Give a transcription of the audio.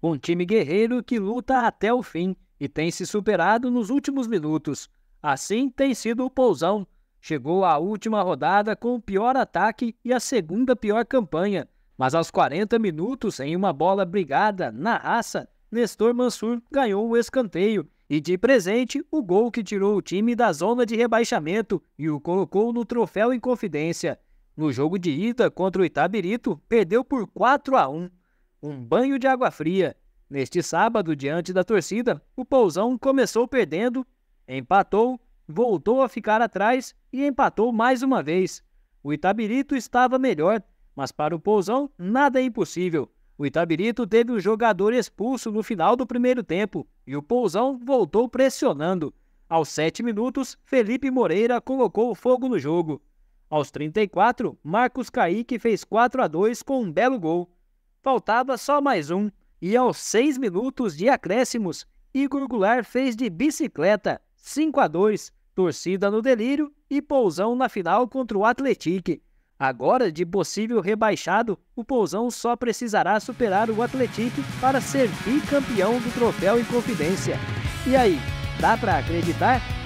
Um time guerreiro que luta até o fim e tem se superado nos últimos minutos. Assim tem sido o Pousão. Chegou à última rodada com o pior ataque e a segunda pior campanha, mas aos 40 minutos, em uma bola brigada na raça, Nestor Mansur ganhou o escanteio e de presente o gol que tirou o time da zona de rebaixamento e o colocou no troféu em confidência. No jogo de ida contra o Itabirito, perdeu por 4 a 1 um banho de água fria. Neste sábado, diante da torcida, o Pousão começou perdendo, empatou, voltou a ficar atrás e empatou mais uma vez. O Itabirito estava melhor, mas para o Pousão nada é impossível. O Itabirito teve um jogador expulso no final do primeiro tempo e o Pousão voltou pressionando. Aos 7 minutos, Felipe Moreira colocou fogo no jogo. Aos 34, Marcos Caíque fez 4 a 2 com um belo gol. Faltava só mais um, e aos seis minutos de acréscimos, Igor Goulart fez de bicicleta 5 a 2, torcida no delírio e pousão na final contra o Atletique. Agora, de possível rebaixado, o Pousão só precisará superar o Atletique para ser bicampeão do troféu em Confidência. E aí, dá para acreditar?